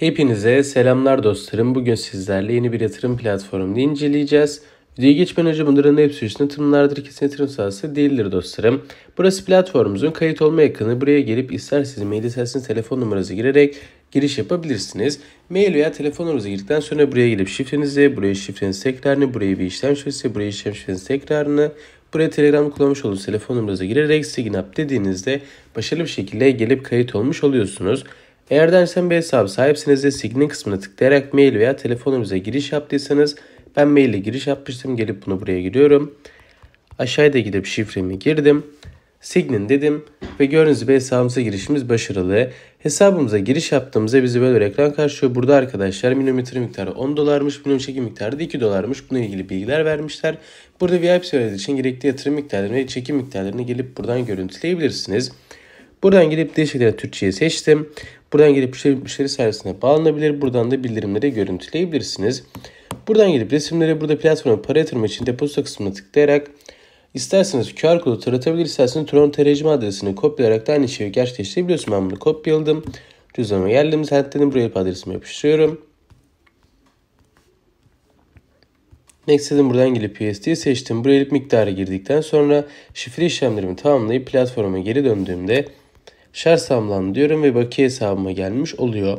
Hepinize selamlar dostlarım. Bugün sizlerle yeni bir yatırım platformunu inceleyeceğiz. Videoya geçmeden önce bunların hepsi için yatırımlardır. Kesin yatırım sahası değildir dostlarım. Burası platformumuzun kayıt olma yakını. Buraya gelip isterseniz mail isterseniz telefon numaranızı girerek giriş yapabilirsiniz. Mail veya telefon numaranızı girdikten sonra buraya gelip şifrenizi, buraya şifreniz tekrarını, buraya bir işlem şifresi, buraya işlem şifreniz tekrarını, buraya Telegram kullanmış olduğunuz telefon numaranızı girerek sign up dediğinizde başarılı bir şekilde gelip kayıt olmuş oluyorsunuz. Eğer Dersen Bey hesabı sahipsinizde signin kısmına tıklayarak mail veya telefonunuza giriş yaptıysanız ben maille giriş yapmıştım gelip bunu buraya giriyorum. Aşağıda gidip şifremi girdim. Signin dedim ve gördüğünüz gibi hesabımıza girişimiz başarılı. Hesabımıza giriş yaptığımızda bizi böyle bir ekran karşılıyor. Burada arkadaşlar milimetre miktarı 10 dolarmış, minimum çekim miktarı da 2 dolarmış. Bununla ilgili bilgiler vermişler. Burada VIP seviyeler için gerekli yatırım miktarlarını ve çekim miktarlarını gelip buradan görüntüleyebilirsiniz. Buradan gidip değişik Türkçe'ye seçtim. Buradan gelip müşteri şey, servisine bağlanabilir. Buradan da bildirimleri görüntüleyebilirsiniz. Buradan gelip resimlere burada platforma para yatırma için depozito kısmına tıklayarak isterseniz QR kodu taratabilir, isterseniz Tron tercihim adresini kopyalayarak da aynı şeyi gerçekleştirebiliyorsun. Ben bunu kopyaladım. Cüzdanıma geldim. Zaten buraya adresimi yapıştırıyorum. Next dedim buradan gelip USD'yi seçtim. Buraya gelip miktarı girdikten sonra şifre işlemlerimi tamamlayıp platforma geri döndüğümde şer şersamlan diyorum ve bakiye hesabıma gelmiş oluyor.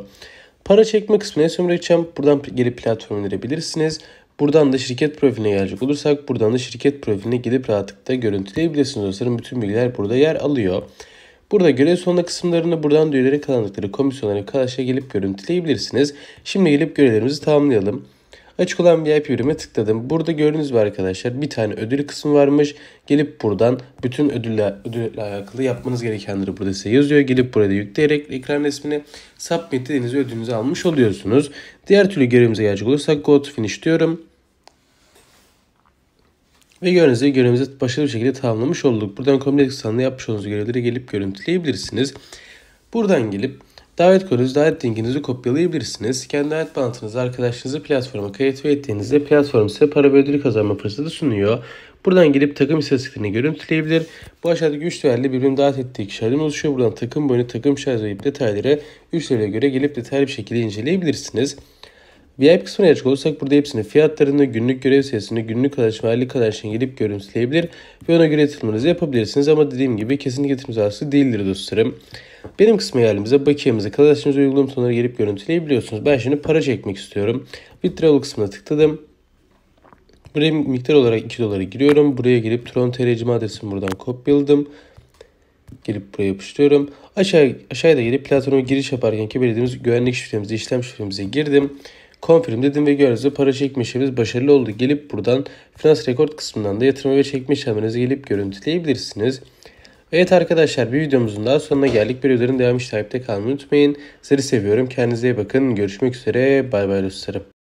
Para çekme kısmına sömüreceğim. Buradan geri platform indirebilirsiniz. Buradan da şirket profiline gelecek olursak buradan da şirket profiline gidip rahatlıkla görüntüleyebilirsiniz dostlarım. Bütün bilgiler burada yer alıyor. Burada görev sonunda kısımlarını buradan da üyeleri kazandıkları komisyonlara karşıya gelip görüntüleyebilirsiniz. Şimdi gelip görevlerimizi tamamlayalım. Açık olan VIP ürüme tıkladım. Burada gördüğünüz gibi arkadaşlar bir tane ödül kısmı varmış. Gelip buradan bütün ödülle, ödülle alakalı yapmanız gerekenleri burada size yazıyor. Gelip burada yükleyerek ekran resmini submit dediğiniz ödülünüzü almış oluyorsunuz. Diğer türlü görevimize gelecek olursak go to finish diyorum. Ve gördüğünüz gibi görevimizi başarılı bir şekilde tamamlamış olduk. Buradan komple kısmında yapmış olduğunuz görevleri gelip görüntüleyebilirsiniz. Buradan gelip Davet konusu davet linkinizi kopyalayabilirsiniz. Kendi davet bantınızı arkadaşınızı platforma kayıt ve ettiğinizde platform size para ve ödül kazanma fırsatı sunuyor. Buradan gidip takım istatistiklerini görüntüleyebilir. Bu aşağıdaki 3 değerli birbirini davet ettiği kişilerden oluşuyor. Buradan takım boyunu, takım şarjı ve detayları 3 değerle göre gelip detaylı bir şekilde inceleyebilirsiniz. VIP kısmına açık olursak burada hepsini fiyatlarını, günlük görev sayısını, günlük kadar ve aylık kadar gelip görüntüleyebilir ve ona göre yatırımınızı yapabilirsiniz. Ama dediğim gibi kesinlikle yatırım değildir dostlarım. Benim kısmı yerimize bakiyemize kadastrınıza uygulama sonları gelip görüntüleyebiliyorsunuz. Ben şimdi para çekmek istiyorum. Withdrawal kısmına tıkladım. Buraya miktar olarak 2 dolara giriyorum. Buraya gelip Tron TRCM adresimi buradan kopyaladım. Gelip buraya yapıştırıyorum. Aşağı, aşağıda gelip platforma giriş yaparken ki belirlediğimiz güvenlik şifremize, işlem şifremize girdim. Confirm dedim ve gördüğünüz para çekme işlemimiz başarılı oldu. Gelip buradan finans rekord kısmından da yatırma ve çekme işlemlerinizi gelip görüntüleyebilirsiniz. Evet arkadaşlar bir videomuzun daha sonuna geldik. Bir videonun devamı takipte kalmayı unutmayın. Sizi seviyorum. Kendinize iyi bakın. Görüşmek üzere. Bay bay dostlarım.